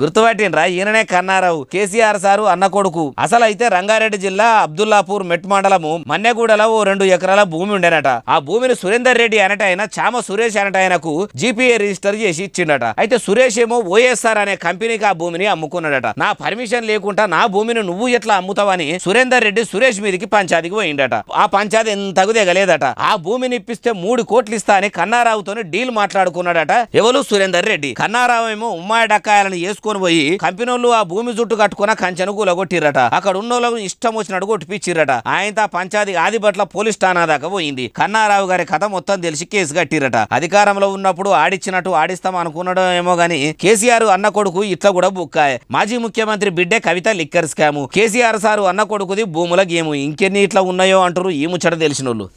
గుర్తుపట్టిండ్రా ఈయననే కన్నారావు కేసీఆర్ సారు అన్న కొడుకు అసలు అయితే రంగారెడ్డి జిల్లా అబ్దుల్లాపూర్ మెట్ మండలము మన్నెగూడలో ఓ రెండు ఎకరాల భూమి ఉండేనట ఆ భూమిని సురేందర్ రెడ్డి అనట ఆయన చామ సురేష్ అనట ఆయనకు జీపీఏ రిజిస్టర్ చేసి ఇచ్చిండట అయితే సురేష్ ఏమో ఓఎస్ఆర్ అనే కంపెనీకి ఆ భూమిని అమ్ముకున్నాడట నా పర్మిషన్ లేకుండా నా భూమిని నువ్వు ఎట్లా అమ్ముతావని సురేందర్ రెడ్డి సురేష్ మీదకి పంచాదికి పోయిండట ఆ పంచాది ఎంతకు దిగలేదట ఆ భూమిని ఇప్పిస్తే మూడు కోట్లు ఇస్తా అని కన్నారావుతో డీల్ మాట్లాడుకున్నాడట ఎవరు సురేందర్ రెడ్డి కన్నారావు ఏమో ఉమ్మాయి డక్కాయాలను తీసుకొని పోయి కంపెనీ ఆ భూమి జుట్టు కట్టుకున్న కంచెను కూలగొట్టిరట అక్కడ ఉన్న ఇష్టం వచ్చినట్టు కొట్టిపిచ్చిరట ఆయన పంచాది ఆదిబట్ల పోలీస్ స్టానా దాకా పోయింది కన్నారావు గారి కథ మొత్తం తెలిసి కేసు కట్టిరట అధికారంలో ఉన్నప్పుడు ఆడిచ్చినట్టు ఆడిస్తాం అనుకున్నాడో ఏమో గాని కేసీఆర్ అన్న కొడుకు ఇట్లా కూడా బుక్కాయ మాజీ ముఖ్యమంత్రి బిడ్డే Kavitha liquor scam KCR sir అన్న కొడుకుది భూముల గేము ఇంకెన్ని ఇట్లా ఉన్నాయో అంటారు ఈ ముచ్చట తెలిసిన